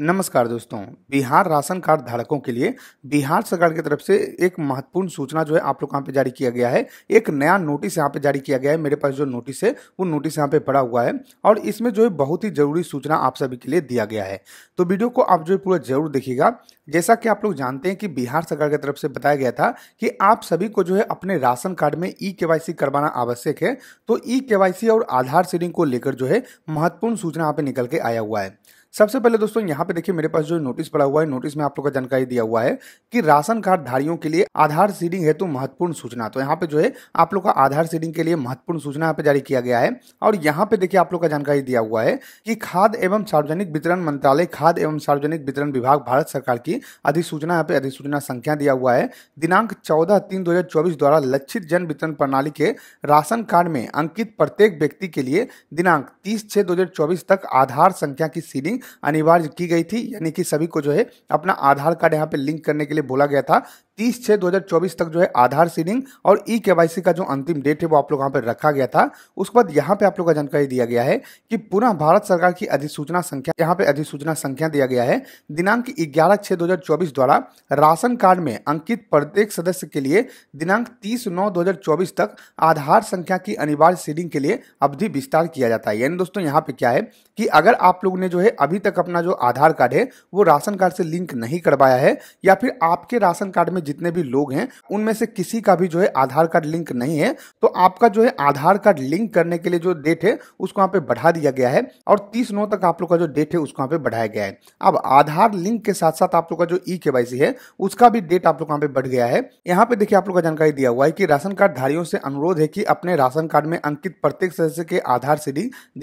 नमस्कार दोस्तों Bihar ration card धारकों के लिए बिहार सरकार की तरफ से एक महत्वपूर्ण सूचना जो है आप लोग यहाँ पे जारी किया गया है एक नया नोटिस यहाँ पे जारी किया गया है मेरे पास जो नोटिस है वो नोटिस यहाँ पे पड़ा हुआ है और इसमें जो है बहुत ही जरूरी सूचना आप सभी के लिए दिया गया है तो वीडियो को आप जो है पूरा जरूर देखिएगा जैसा कि आप लोग जानते हैं कि बिहार सरकार की तरफ से बताया गया था कि आप सभी को जो है अपने राशन कार्ड में ई के करवाना आवश्यक है तो ई के और आधार सीडिंग को लेकर जो है महत्वपूर्ण सूचना यहाँ पे निकल के आया हुआ है सबसे पहले दोस्तों यहाँ पे देखिए मेरे पास जो नोटिस पड़ा हुआ है नोटिस में आप लोग का जानकारी दिया हुआ है कि राशन कार्ड धारियों के लिए आधार सीडिंग हेतु महत्वपूर्ण सूचना तो यहाँ पे जो है आप लोग का आधार सीडिंग के लिए महत्वपूर्ण सूचना यहाँ पे जारी किया गया है और यहाँ पे देखिए आप लोग का जानकारी दिया हुआ है कि खाद एवं सार्वजनिक वितरण मंत्रालय खाद एवं सार्वजनिक वितरण विभाग भारत सरकार की अधिसूचना यहाँ पे अधिसूचना संख्या दिया हुआ है दिनांक चौदह तीन दो द्वारा लक्षित जन वितरण प्रणाली के राशन कार्ड में अंकित प्रत्येक व्यक्ति के लिए दिनांक तीस छह दो तक आधार संख्या की सीडिंग अनिवार्य की गई थी यानी कि सभी को जो है अपना आधार कार्ड यहाँ पे लिंक करने के लिए बोला गया था तीस छः चौबीस तक जो है आधार सीडिंग और ई सी का जो अंतिम डेट है वो आप लोग यहाँ पर रखा गया था उसके बाद यहाँ पे आप लोग का जानकारी दिया गया है कि पुनः भारत सरकार की अधिसूचना संख्या यहाँ पे अधिसूचना संख्या दिया गया है दिनांक ग्यारह छः 2024 द्वारा राशन कार्ड में अंकित प्रत्येक सदस्य के लिए दिनांक तीस नौ चौबीस तक आधार संख्या की अनिवार्य सीडिंग के लिए अवधि विस्तार किया जाता है यानी दोस्तों यहाँ पे क्या है कि अगर आप लोग ने जो है अभी तक अपना जो आधार कार्ड है वो राशन कार्ड से लिंक नहीं करवाया है या फिर आपके राशन कार्ड में जितने भी लोग हैं उनमें से किसी का भी जो है आधार कार्ड लिंक नहीं है तो आपका जो है आधार कार्ड लिंक करने के लिए जो डेट है उसको यहाँ पे बढ़ा दिया गया है और तीस नौ तक आप लोग का जो डेट है उसको यहाँ पे बढ़ाया गया है अब आधार लिंक के साथ साथ आप लोग का जो ई के है उसका भी डेट आप लोग यहाँ पे बढ़ गया है यहाँ पे देखिए आप लोग का जानकारी दिया हुआ है कि राशन कार्ड धारियों से अनुरोध है कि अपने राशन कार्ड में अंकित प्रत्येक सदस्य के आधार से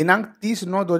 दिनांक तीस नौ दो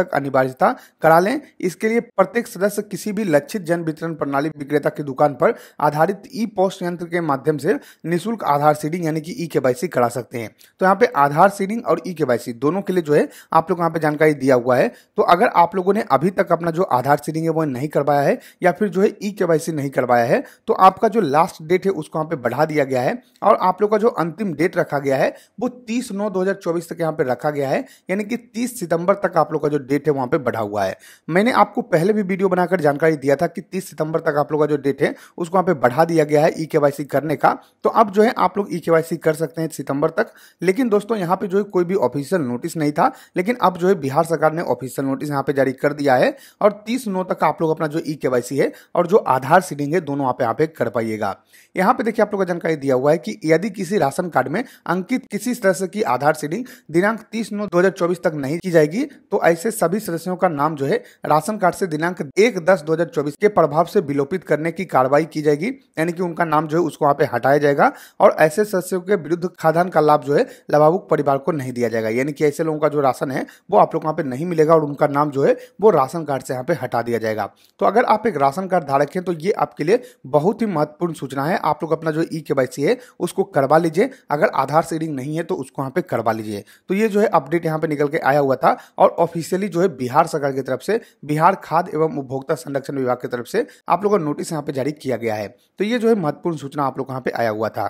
तक अनिवार्यता करा लें इसके लिए प्रत्येक सदस्य किसी भी लक्षित जन वितरण प्रणाली विक्रेता की दुकान पर आधारित युक्त ई पोस्ट यंत्र के माध्यम से निःशुल्क आधार सीडिंग यानी कि ई के करा सकते हैं तो यहाँ पे आधार सीडिंग और ई के दोनों के लिए जो है आप लोग यहाँ पे जानकारी दिया हुआ है तो अगर आप लोगों ने अभी तक अपना जो आधार सीडिंग है वो नहीं करवाया है या फिर जो है ई के नहीं करवाया है तो आपका जो लास्ट डेट है उसको यहाँ पे बढ़ा दिया गया है और आप लोग का जो अंतिम डेट रखा गया है वो तीस नौ दो तक यहाँ पे रखा गया है यानी कि तीस सितंबर तक आप लोग का जो डेट है वहाँ पे बढ़ा हुआ है मैंने आपको पहले भी वीडियो बनाकर जानकारी दिया था कि तीस सितंबर तक आप लोग का जो डेट है उसको यहाँ पे बढ़ा दिया दिया गया है ई e के करने का तो अब जो है आप लोग ई e के कर सकते हैं सितंबर तक लेकिन दोस्तों यहाँ पे जो है कोई भी ऑफिशियल नोटिस नहीं था लेकिन अब जो है बिहार सरकार ने ऑफिशियल नोटिस यहाँ पे जारी कर दिया है और तीस नौ तक आप लोग अपना जो ई e के है और जो आधार सीडिंग है दोनों आप यहाँ पे कर पाइएगा यहाँ पे देखिए आप लोग का जानकारी दिया हुआ है कि यदि किसी राशन कार्ड में अंकित किसी सदस्य की आधार सीडिंग दिनांक तीस नौ दो तक नहीं की जाएगी तो ऐसे सभी सदस्यों का नाम जो है राशन कार्ड से दिनांक एक दस दो के प्रभाव से विलोपित करने की कार्रवाई की जाएगी यानी कि उनका नाम जो है उसको वहाँ पे हटाया जाएगा और ऐसे सदस्यों के विरुद्ध खाद्यान्न का लाभ जो है लाभावुक परिवार को नहीं दिया जाएगा यानी कि ऐसे लोगों का जो राशन है वो आप लोग वहाँ पे नहीं मिलेगा और उनका नाम जो है वो राशन कार्ड से यहाँ पे हटा दिया जाएगा तो अगर आप एक राशन कार्ड धारक हैं तो ये आपके लिए बहुत ही महत्वपूर्ण सूचना है आप लोग अपना जो ई के है उसको करवा लीजिए अगर आधार से नहीं है तो उसको यहाँ पे करवा लीजिए तो ये जो है अपडेट यहाँ पे निकल के आया हुआ था और ऑफिशियली जो है बिहार सरकार की तरफ से बिहार खाद्य एवं उपभोक्ता संरक्षण विभाग की तरफ से आप लोगों का नोटिस यहाँ पे जारी किया गया है तो ये ये जो है महत्वपूर्ण सूचना आप लोग यहाँ पे आया हुआ था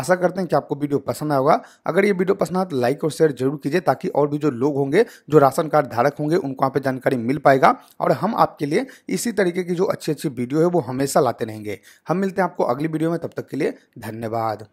आशा करते हैं कि आपको वीडियो पसंद आएगा अगर ये वीडियो पसंद आए तो लाइक और शेयर जरूर कीजिए ताकि और भी जो लोग होंगे जो राशन कार्ड धारक होंगे उनको यहाँ पे जानकारी मिल पाएगा और हम आपके लिए इसी तरीके की जो अच्छी अच्छी वीडियो है वो हमेशा लाते रहेंगे हम मिलते हैं आपको अगली वीडियो में तब तक के लिए धन्यवाद